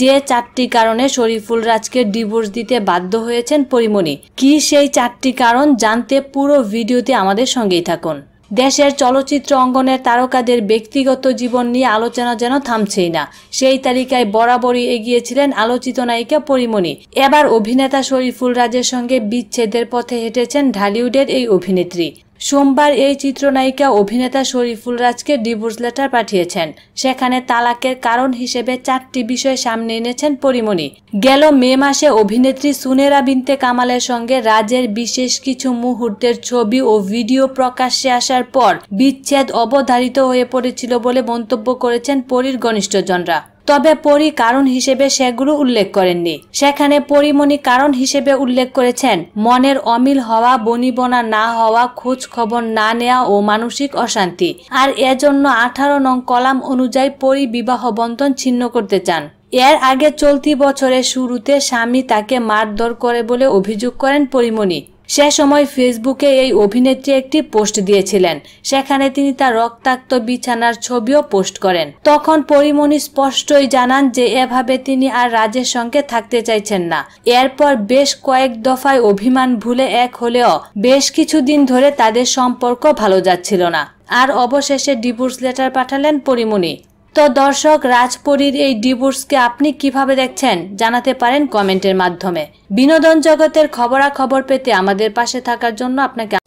যে চারটি কারণে শরীফুল রাজকে ডিভোর্স দিতে বাধ্য হয়েছেন পরিমণি কি সেই চারটি কারণ জানতে পুরো ভিডিওতে আমাদের সঙ্গেই থাকুন দেশের চলচ্চিত্র অঙ্গনের তারকাদের ব্যক্তিগত জীবন নিয়ে আলোচনা যেন থামছেই না সেই তালিকায় বরাবরই এগিয়েছিলেন আলোচিত নায়িকা পরিমণি এবার অভিনেতা শরীফুল রাজের সঙ্গে বিচ্ছেদের পথে হেঁটেছেন ঢালিউডের এই অভিনেত্রী সোমবার এই চিত্রনায়িকা অভিনেতা শরীফুল রাজকে ডিভোর্স লেটার পাঠিয়েছেন সেখানে তালাকের কারণ হিসেবে চারটি বিষয় সামনে এনেছেন পরিমণি গেল মে মাসে অভিনেত্রী সুনেরা বিনতে কামালের সঙ্গে রাজের বিশেষ কিছু মুহূর্তের ছবি ও ভিডিও প্রকাশ্যে আসার পর বিচ্ছেদ অবধারিত হয়ে পড়েছিল বলে মন্তব্য করেছেন পরীর ঘনিষ্ঠজনরা তবে পরি কারণ হিসেবে সেগুলো উল্লেখ করেননি সেখানে পরিমণি কারণ হিসেবে উল্লেখ করেছেন মনের অমিল হওয়া বনিবনা না হওয়া খোঁজ খবর না নেওয়া ও মানসিক অশান্তি আর এজন্য আঠারো নং কলাম অনুযায়ী পরি বিবাহ বন্ধন ছিন্ন করতে চান এর আগে চলতি বছরের শুরুতে স্বামী তাকে মারধর করে বলে অভিযোগ করেন পরিমণি সে সময় ফেসবুকে এই অভিনেত্রী একটি পোস্ট দিয়েছিলেন সেখানে তিনি তার রক্তাক্ত বিছানার ছবিও পোস্ট করেন তখন পরিমণি স্পষ্টই জানান যে এভাবে তিনি আর রাজের সঙ্গে থাকতে চাইছেন না এরপর বেশ কয়েক দফায় অভিমান ভুলে এক হলেও বেশ কিছুদিন ধরে তাদের সম্পর্ক ভালো যাচ্ছিল না আর অবশেষে ডিভোর্স লেটার পাঠালেন পরিমণি তো দর্শক রাজপরীর এই ডিভোর্সকে আপনি কিভাবে দেখছেন জানাতে পারেন কমেন্টের মাধ্যমে বিনোদন জগতের খবরাখবর পেতে আমাদের পাশে থাকার জন্য আপনাকে